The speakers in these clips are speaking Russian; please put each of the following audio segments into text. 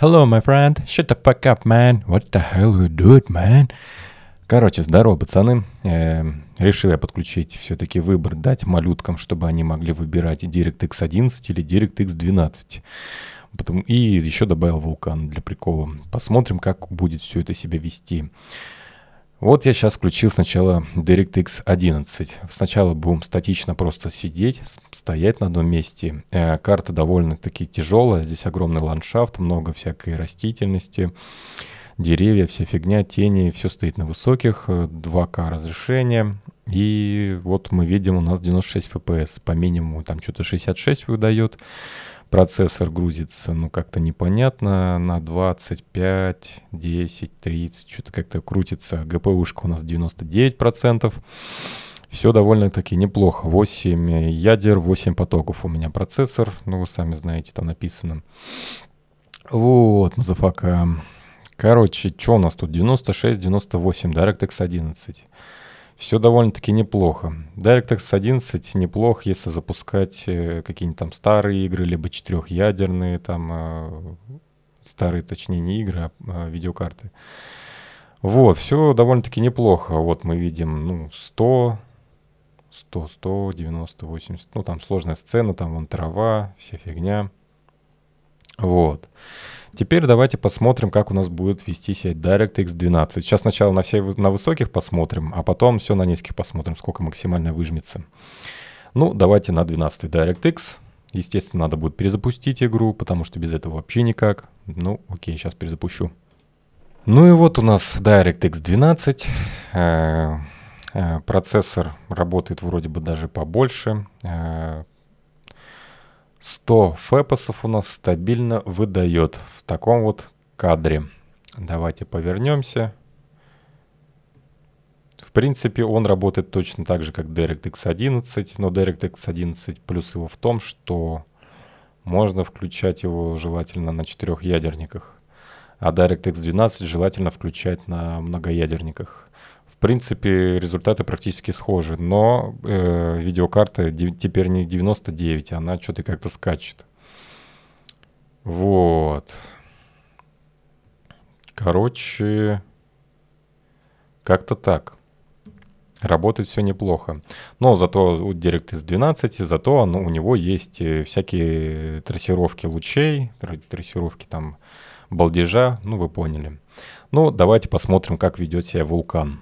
Hello, my friend. Shut the fuck up, man. What the hell you do it, man? Короче, здорово, пацаны. Э, решил я подключить все-таки выбор, дать малюткам, чтобы они могли выбирать DirectX 11 или DirectX 12. Потом, и еще добавил вулкан для прикола. Посмотрим, как будет все это себя вести. Вот я сейчас включил сначала DirectX 11. Сначала будем статично просто сидеть, стоять на одном месте. Э, карта довольно-таки тяжелая, здесь огромный ландшафт, много всякой растительности, деревья, вся фигня, тени, все стоит на высоких, 2К э, разрешение. И вот мы видим, у нас 96 FPS, по минимуму там что-то 66 выдает. Процессор грузится, ну, как-то непонятно, на 25, 10, 30, что-то как-то крутится. ГПУшка у нас 99%. Все довольно-таки неплохо. 8 ядер, 8 потоков у меня процессор. Ну, вы сами знаете, там написано. Вот, мазафака. Короче, что у нас тут? 96, 98, DirectX 11 все довольно-таки неплохо. DirectX 11 неплох если запускать э, какие-нибудь там старые игры, либо четырехъядерные, там э, старые, точнее, не игры, а, а видеокарты. Вот, все довольно-таки неплохо. А вот мы видим, ну, 100, 100, 100, 90, 80. Ну, там сложная сцена, там вон трава, вся фигня. Вот. Теперь давайте посмотрим, как у нас будет вести себя DirectX 12. Сейчас сначала на, все, на высоких посмотрим, а потом все на низких посмотрим, сколько максимально выжмется. Ну, давайте на 12 DirectX. Естественно, надо будет перезапустить игру, потому что без этого вообще никак. Ну, окей, сейчас перезапущу. Ну и вот у нас DirectX 12. Э, э, процессор работает вроде бы даже побольше. Э, 100 фэпосов у нас стабильно выдает в таком вот кадре. Давайте повернемся. В принципе, он работает точно так же, как DirectX 11, но DirectX 11 плюс его в том, что можно включать его желательно на четырех а DirectX 12 желательно включать на многоядерниках принципе, результаты практически схожи, но э, видеокарта теперь не 99, она что-то как-то скачет. Вот. Короче, как-то так. Работает все неплохо. Но зато у DirectX 12, зато оно, у него есть э, всякие трассировки лучей, трассировки там балдежа, ну вы поняли. Ну, давайте посмотрим, как ведет себя вулкан.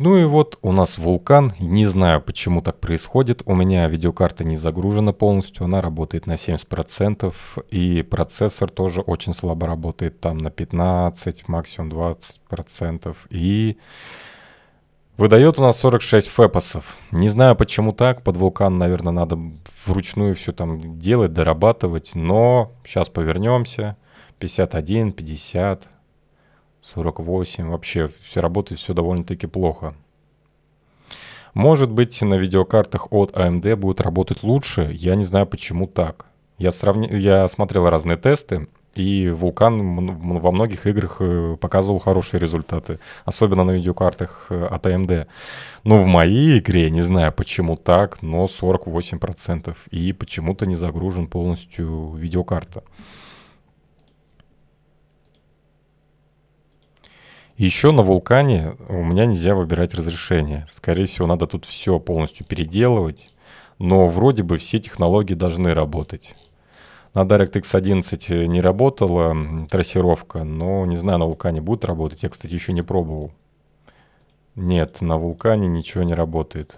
Ну и вот у нас вулкан, не знаю почему так происходит, у меня видеокарта не загружена полностью, она работает на 70% и процессор тоже очень слабо работает, там на 15, максимум 20% и выдает у нас 46 фэпосов. Не знаю почему так, под вулкан, наверное, надо вручную все там делать, дорабатывать, но сейчас повернемся, 51, 50, 48, вообще все работает все довольно-таки плохо. Может быть, на видеокартах от AMD а будет работать лучше, я не знаю почему так. Я, сравни... я смотрел разные тесты, и Вулкан во многих играх э, показывал хорошие результаты, особенно на видеокартах э, от AMD. А но в моей игре, не знаю почему так, но 48%, и почему-то не загружен полностью видеокарта. Еще на вулкане у меня нельзя выбирать разрешение. Скорее всего, надо тут все полностью переделывать. Но вроде бы все технологии должны работать. На DirectX 11 э, не работала трассировка, но не знаю, на вулкане будет работать. Я, кстати, еще не пробовал. Нет, на вулкане ничего не работает.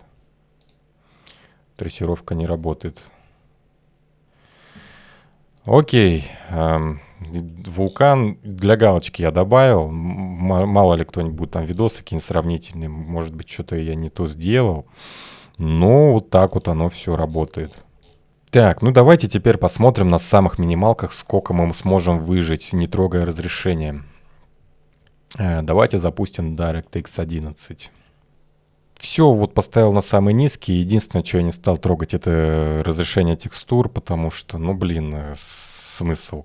Трассировка не работает. Окей. Эм, Вулкан для галочки я добавил. Мало ли кто-нибудь там видосы какие-нибудь сравнительные. Может быть, что-то я не то сделал. Но вот так вот оно все работает. Так, ну давайте теперь посмотрим на самых минималках, сколько мы сможем выжить, не трогая разрешение. Э, давайте запустим DirectX 11. Все вот поставил на самый низкий. Единственное, что я не стал трогать, это э, разрешение текстур, потому что, ну блин, э, смысл. Смысл.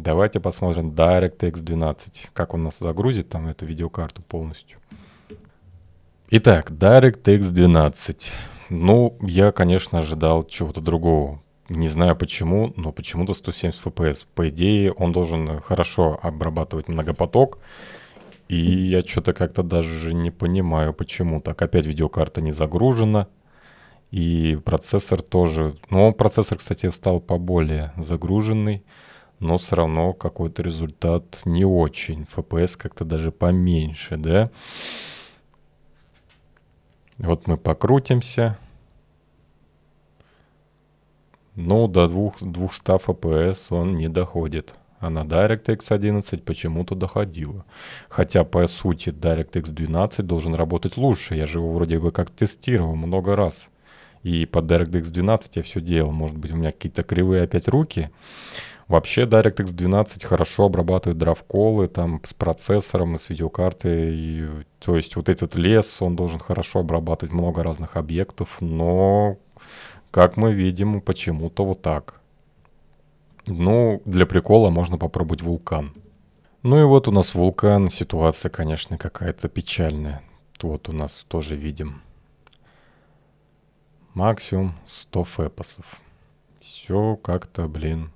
Давайте посмотрим DirectX 12, как он нас загрузит там эту видеокарту полностью. Итак, DirectX 12. Ну, я, конечно, ожидал чего-то другого. Не знаю почему, но почему-то 170 FPS. По идее, он должен хорошо обрабатывать многопоток. И я что-то как-то даже не понимаю, почему так. Опять видеокарта не загружена. И процессор тоже. Но ну, процессор, кстати, стал поболее загруженный но все равно какой-то результат не очень. FPS как-то даже поменьше, да? Вот мы покрутимся. но ну, до 2, 200 FPS он не доходит. А на DirectX 11 почему-то доходило. Хотя, по сути, DirectX 12 должен работать лучше. Я же его вроде бы как тестировал много раз. И под DirectX 12 я все делал. Может быть, у меня какие-то кривые опять руки. Вообще DirectX 12 хорошо обрабатывает дравколы там с процессором и с видеокартой. И, то есть вот этот лес, он должен хорошо обрабатывать много разных объектов, но, как мы видим, почему-то вот так. Ну, для прикола можно попробовать вулкан. Ну и вот у нас вулкан, ситуация, конечно, какая-то печальная. Вот у нас тоже видим. Максимум 100 фэпосов. Все как-то, блин,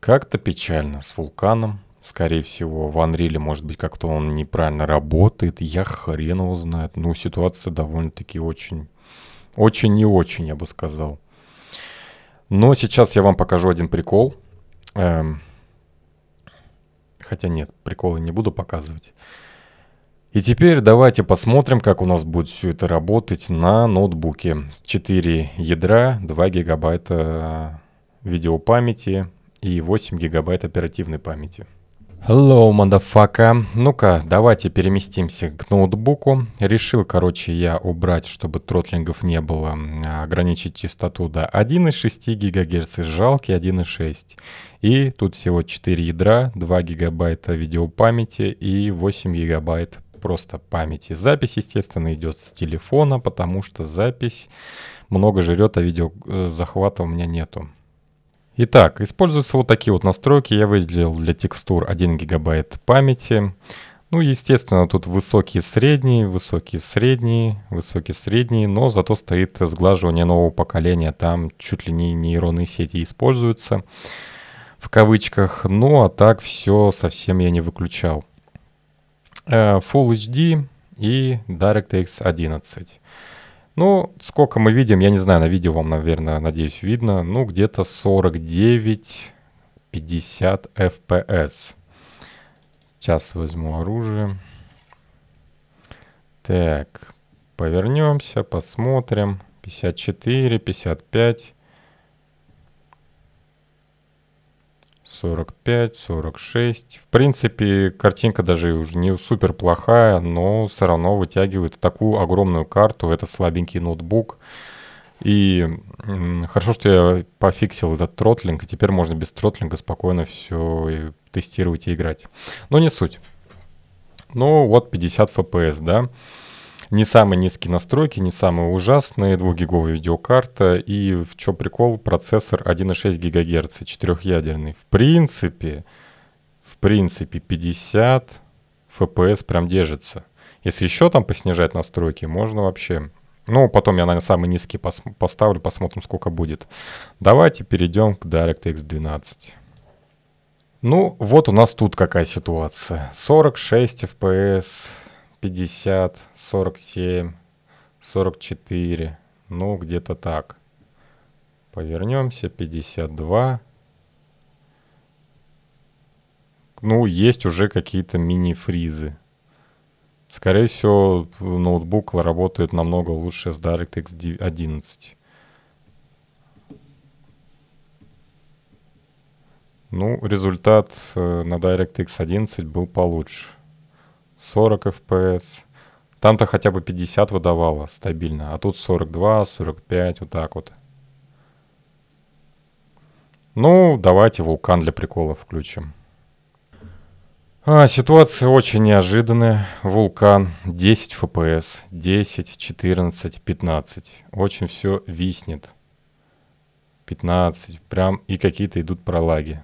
как-то печально с вулканом. Скорее всего, в Анриле, может быть, как-то он неправильно работает. Я хрен его знает. Ну, ситуация довольно-таки очень... Очень не очень, я бы сказал. Но сейчас я вам покажу один прикол. Эм... Хотя нет, приколы не буду показывать. И теперь давайте посмотрим, как у нас будет все это работать на ноутбуке. 4 ядра, 2 гигабайта э, видеопамяти, и 8 гигабайт оперативной памяти. Hello, мадафака. Ну-ка, давайте переместимся к ноутбуку. Решил, короче, я убрать, чтобы тротлингов не было, а, ограничить частоту до 1,6 ГГц, жалкий 1,6. И тут всего 4 ядра, 2 гигабайта видеопамяти и 8 гигабайт просто памяти. Запись, естественно, идет с телефона, потому что запись много жрет, а видеозахвата э, у меня нету. Итак, используются вот такие вот настройки. Я выделил для текстур 1 гигабайт памяти. Ну, естественно, тут высокие средние, высокие средние, высокие средние, но зато стоит сглаживание нового поколения. Там чуть ли не нейронные сети используются в кавычках. Ну, а так все совсем я не выключал. Э, Full HD и DirectX 11. Ну, сколько мы видим, я не знаю, на видео вам, наверное, надеюсь, видно. Ну, где-то 49-50 FPS. Сейчас возьму оружие. Так, повернемся, посмотрим. 54, 55. 45, 46. В принципе, картинка даже уже не супер плохая, но все равно вытягивает такую огромную карту. Это слабенький ноутбук. И хорошо, что я пофиксил этот тротлинг, и теперь можно без тротлинга спокойно все тестировать и играть. Но не суть. Ну вот 50 FPS, да не самые низкие настройки, не самые ужасные, 2-гиговая видеокарта и, в чем прикол, процессор 1,6 ГГц, четырехъядерный. В принципе, в принципе 50 FPS прям держится. Если еще там поснижать настройки, можно вообще... Ну, потом я, наверное, самый низкий пос поставлю, посмотрим, сколько будет. Давайте перейдем к DirectX 12. Ну, вот у нас тут какая ситуация. 46 FPS, 50, 47, 44. Ну, где-то так. Повернемся. 52. Ну, есть уже какие-то мини-фризы. Скорее всего, ноутбук работает намного лучше с DirectX 11. Ну, результат э, на DirectX 11 был получше. 40 FPS. Там-то хотя бы 50 выдавало стабильно, а тут 42, 45, вот так вот. Ну, давайте вулкан для прикола включим. А, ситуация очень неожиданная. Вулкан 10 FPS, 10, 14, 15. Очень все виснет. 15, прям и какие-то идут пролаги.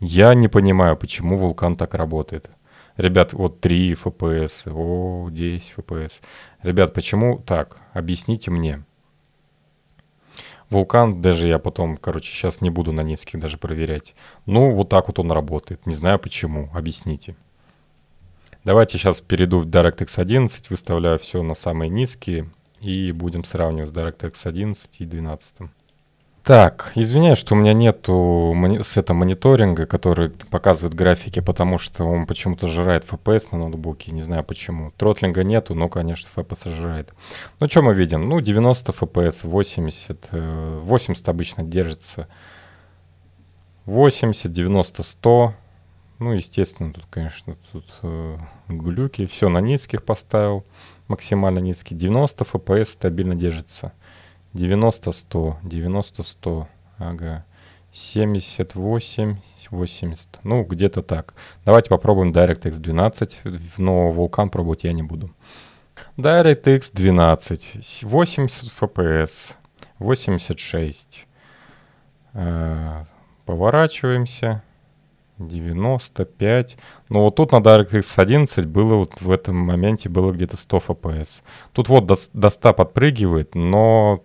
Я не понимаю, почему вулкан так работает. Ребят, вот 3 FPS, о, 10 FPS. Ребят, почему так? Объясните мне. Вулкан, даже я потом, короче, сейчас не буду на низких даже проверять. Ну, вот так вот он работает. Не знаю почему. Объясните. Давайте сейчас перейду в DirectX 11, выставляю все на самые низкие и будем сравнивать с DirectX 11 и 12. Так, извиняюсь, что у меня нету с этого мониторинга, который показывает графики, потому что он почему-то жрает FPS на ноутбуке, не знаю почему. Тротлинга нету, но, конечно, FPS жрает. Ну, что мы видим? Ну, 90 FPS, 80, 80 обычно держится. 80, 90, 100. Ну, естественно, тут, конечно, тут э, глюки. Все на низких поставил, максимально низкий. 90 FPS стабильно держится. 90-100, 90-100, ага. 78, 80, ну где-то так. Давайте попробуем DirectX 12, но вулкан пробовать я не буду. DirectX 12, 80 FPS, 86. Э, поворачиваемся. 95. Ну вот тут на DirectX 11 было вот в этом моменте было где-то 100 FPS. Тут вот до, до 100 подпрыгивает, но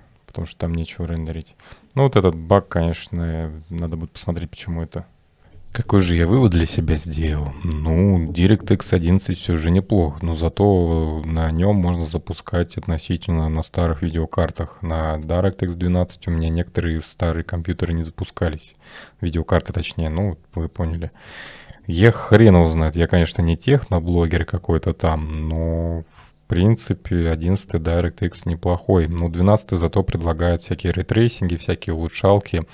потому что там нечего рендерить. Ну вот этот баг, конечно, надо будет посмотреть, почему это. Какой же я вывод для себя сделал? Ну, DirectX 11 все же неплох, но зато на нем можно запускать относительно на старых видеокартах. На DirectX 12 у меня некоторые старые компьютеры не запускались. Видеокарты точнее, ну, вы поняли. Я хрен узнает, я, конечно, не техноблогер какой-то там, но принципе, 11 DirectX неплохой. Но 12 зато предлагает всякие ретрейсинги, всякие улучшалки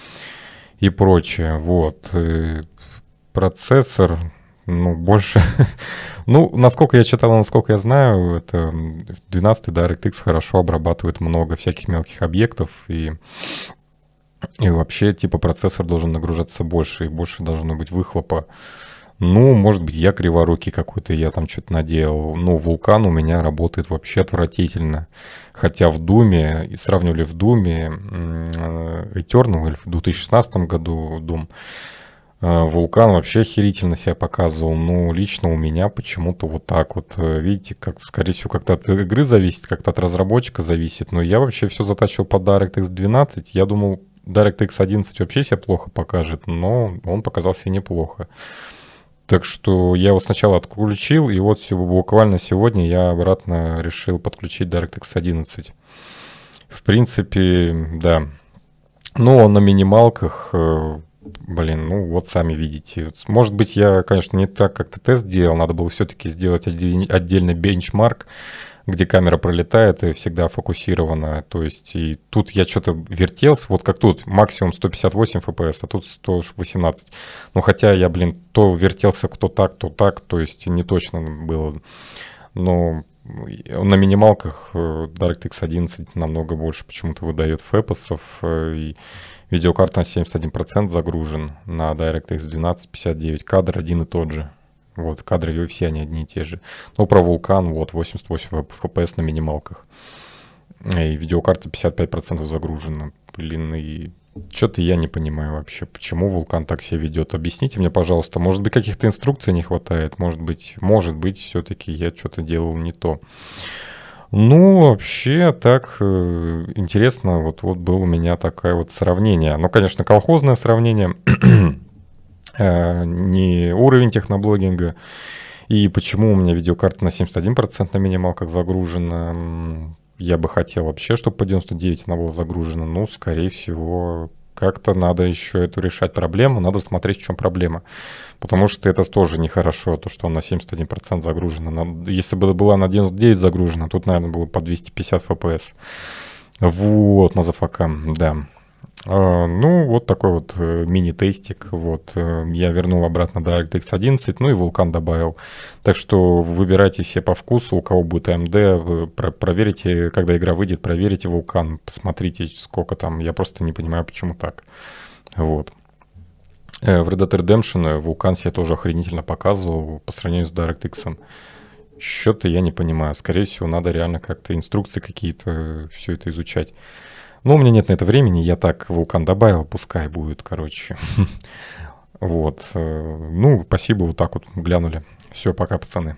и прочее. Вот. И э, процессор, ну, больше... ну, насколько я читал, насколько я знаю, это 12 DirectX хорошо обрабатывает много всяких мелких объектов и... И вообще, типа, процессор должен нагружаться больше, и больше должно быть выхлопа. Ну, может быть, я криворукий какой-то, я там что-то наделал. Но ну, вулкан у меня работает вообще отвратительно. Хотя в Думе, и сравнивали в Думе, Eternal, в 2016 году Дум, э, Вулкан вообще охерительно себя показывал, но ну, лично у меня почему-то вот так вот. Э, видите, как, скорее всего, как-то от игры зависит, как-то от разработчика зависит. Но я вообще все затачивал под DirectX 12. Я думал, DirectX 11 вообще себя плохо покажет, но он показался неплохо. Так что я вот сначала отключил, и вот всего буквально сегодня я обратно решил подключить DirectX 11. В принципе, да. Но на минималках, э, блин, ну вот сами видите. Может быть, я, конечно, не так как-то тест делал, надо было все-таки сделать отдельный бенчмарк, где камера пролетает и всегда фокусирована. То есть и тут я что-то вертелся, вот как тут, максимум 158 FPS, а тут 118. Ну хотя я, блин, то вертелся кто так, то так, то есть не точно было. Но на минималках э, DirectX 11 намного больше почему-то выдает фэпосов, э, и видеокарта на 71% загружен, на DirectX 12 59 кадр один и тот же. Вот, кадры его все, они одни и те же. Но ну, про вулкан, вот, 88 FPS на минималках. И видеокарта 55% загружена. Блин, и что-то я не понимаю вообще, почему вулкан так себя ведет. Объясните мне, пожалуйста, может быть, каких-то инструкций не хватает, может быть, может быть, все-таки я что-то делал не то. Ну, вообще, так э, интересно, вот, вот было у меня такое вот сравнение. Ну, конечно, колхозное сравнение, Э, не уровень техноблогинга, и почему у меня видеокарта на 71% на минималках загружена. Я бы хотел вообще, чтобы по 99 она была загружена. Ну, скорее всего, как-то надо еще эту решать проблему, надо смотреть, в чем проблема. Потому что это тоже нехорошо, то, что она на 71% загружена. Если бы была на 99 загружена, тут, наверное, было по 250 FPS. Вот, мазафака, да. А, ну, вот такой вот э, мини-тестик. Вот. Э, я вернул обратно DirectX RTX 11, ну и Vulkan добавил. Так что выбирайте себе по вкусу, у кого будет AMD, а проверите, когда игра выйдет, проверите Vulkan, посмотрите, сколько там. Я просто не понимаю, почему так. Вот. Э, в Red Dead Redemption вулкан себе тоже охренительно показывал по сравнению с DirectX. Счеты я не понимаю. Скорее всего, надо реально как-то инструкции какие-то все это изучать. Но у меня нет на это времени, я так вулкан добавил, пускай будет, короче. Вот. Э, ну, спасибо, вот так вот глянули. Все, пока, пацаны.